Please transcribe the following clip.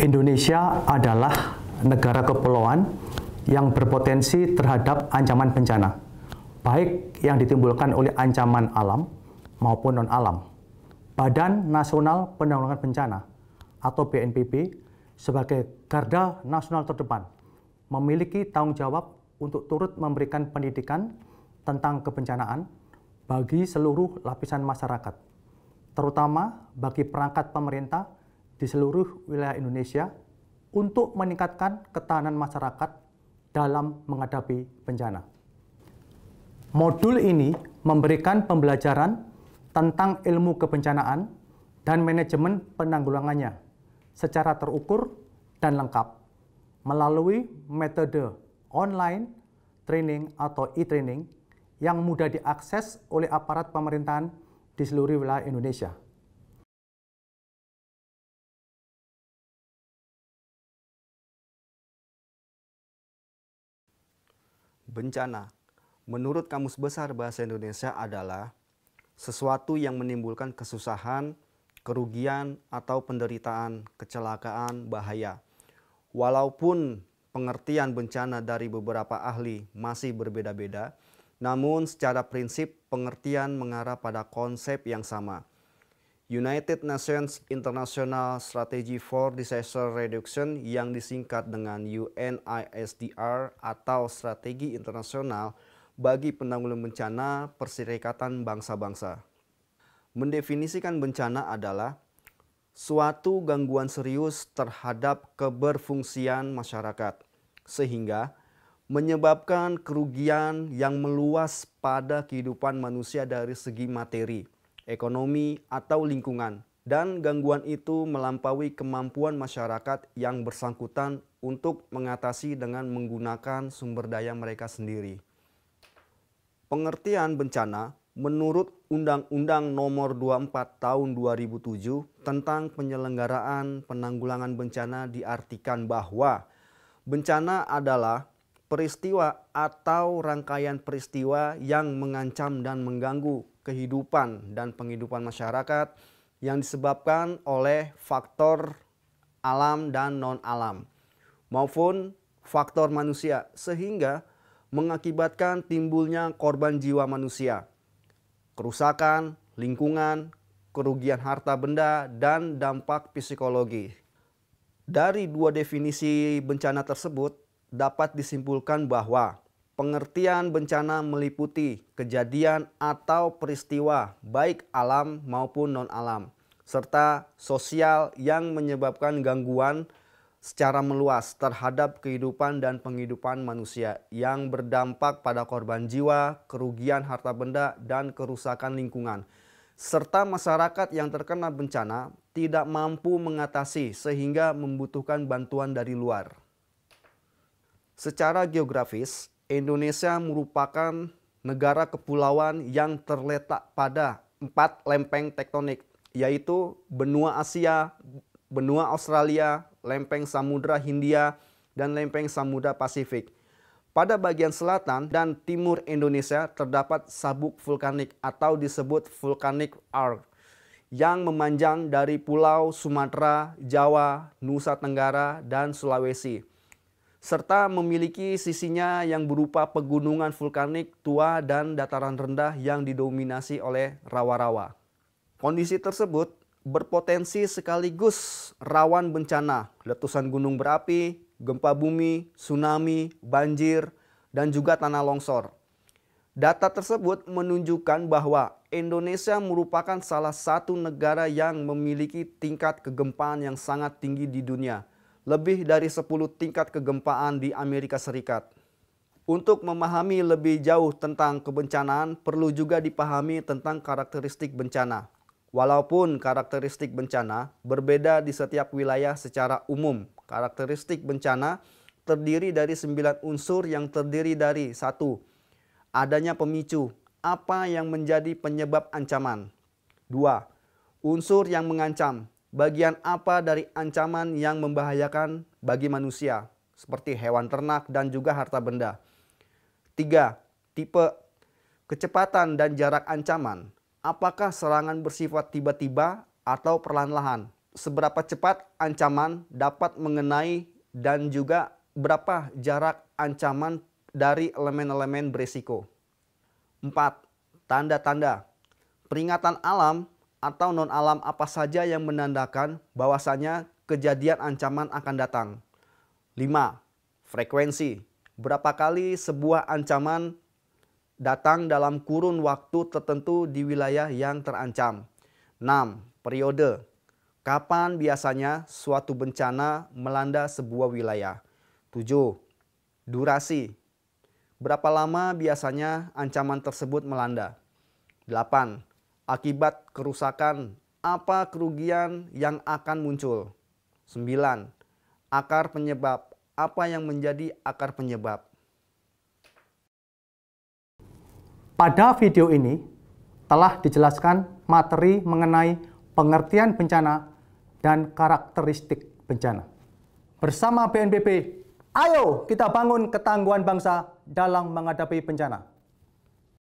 Indonesia adalah negara kepulauan yang berpotensi terhadap ancaman bencana, baik yang ditimbulkan oleh ancaman alam maupun non-alam. Badan Nasional Penanggulangan Bencana atau BNPB sebagai garda nasional terdepan memiliki tanggung jawab untuk turut memberikan pendidikan tentang kebencanaan bagi seluruh lapisan masyarakat, terutama bagi perangkat pemerintah di seluruh wilayah Indonesia untuk meningkatkan ketahanan masyarakat dalam menghadapi bencana. Modul ini memberikan pembelajaran tentang ilmu kebencanaan dan manajemen penanggulangannya secara terukur dan lengkap melalui metode online training atau e-training yang mudah diakses oleh aparat pemerintahan di seluruh wilayah Indonesia. Bencana menurut Kamus Besar Bahasa Indonesia adalah sesuatu yang menimbulkan kesusahan, kerugian, atau penderitaan, kecelakaan, bahaya. Walaupun pengertian bencana dari beberapa ahli masih berbeda-beda, namun secara prinsip pengertian mengarah pada konsep yang sama – United Nations International Strategy for Disaster Reduction yang disingkat dengan UNISDR atau Strategi Internasional bagi Penanggulangan Bencana Perserikatan Bangsa-Bangsa. Mendefinisikan bencana adalah suatu gangguan serius terhadap keberfungsian masyarakat sehingga menyebabkan kerugian yang meluas pada kehidupan manusia dari segi materi ekonomi, atau lingkungan, dan gangguan itu melampaui kemampuan masyarakat yang bersangkutan untuk mengatasi dengan menggunakan sumber daya mereka sendiri. Pengertian bencana menurut Undang-Undang Nomor 24 Tahun 2007 tentang penyelenggaraan penanggulangan bencana diartikan bahwa bencana adalah peristiwa atau rangkaian peristiwa yang mengancam dan mengganggu kehidupan dan penghidupan masyarakat yang disebabkan oleh faktor alam dan non-alam maupun faktor manusia sehingga mengakibatkan timbulnya korban jiwa manusia, kerusakan lingkungan, kerugian harta benda dan dampak psikologi. Dari dua definisi bencana tersebut dapat disimpulkan bahwa Pengertian bencana meliputi kejadian atau peristiwa baik alam maupun non-alam serta sosial yang menyebabkan gangguan secara meluas terhadap kehidupan dan penghidupan manusia yang berdampak pada korban jiwa, kerugian harta benda dan kerusakan lingkungan serta masyarakat yang terkena bencana tidak mampu mengatasi sehingga membutuhkan bantuan dari luar. Secara geografis, Indonesia merupakan negara kepulauan yang terletak pada empat lempeng tektonik, yaitu benua Asia, benua Australia, lempeng Samudra Hindia, dan lempeng Samudra Pasifik. Pada bagian selatan dan timur Indonesia terdapat sabuk vulkanik atau disebut vulkanik arc yang memanjang dari pulau Sumatera, Jawa, Nusa Tenggara, dan Sulawesi serta memiliki sisinya yang berupa pegunungan vulkanik tua dan dataran rendah yang didominasi oleh rawa-rawa. Kondisi tersebut berpotensi sekaligus rawan bencana, letusan gunung berapi, gempa bumi, tsunami, banjir, dan juga tanah longsor. Data tersebut menunjukkan bahwa Indonesia merupakan salah satu negara yang memiliki tingkat kegempaan yang sangat tinggi di dunia – lebih dari 10 tingkat kegempaan di Amerika Serikat. Untuk memahami lebih jauh tentang kebencanaan, perlu juga dipahami tentang karakteristik bencana. Walaupun karakteristik bencana berbeda di setiap wilayah secara umum, karakteristik bencana terdiri dari 9 unsur yang terdiri dari satu adanya pemicu, apa yang menjadi penyebab ancaman. 2. Unsur yang mengancam, bagian apa dari ancaman yang membahayakan bagi manusia, seperti hewan ternak dan juga harta benda. Tiga, Tipe kecepatan dan jarak ancaman. Apakah serangan bersifat tiba-tiba atau perlahan-lahan? Seberapa cepat ancaman dapat mengenai dan juga berapa jarak ancaman dari elemen-elemen berisiko. Empat, Tanda-tanda. Peringatan alam atau non alam apa saja yang menandakan bahwasanya kejadian ancaman akan datang. 5. Frekuensi. Berapa kali sebuah ancaman datang dalam kurun waktu tertentu di wilayah yang terancam. 6. Periode. Kapan biasanya suatu bencana melanda sebuah wilayah? 7. Durasi. Berapa lama biasanya ancaman tersebut melanda? 8 akibat kerusakan apa kerugian yang akan muncul. 9. Akar penyebab apa yang menjadi akar penyebab. Pada video ini telah dijelaskan materi mengenai pengertian bencana dan karakteristik bencana. Bersama BNPB, ayo kita bangun ketangguhan bangsa dalam menghadapi bencana.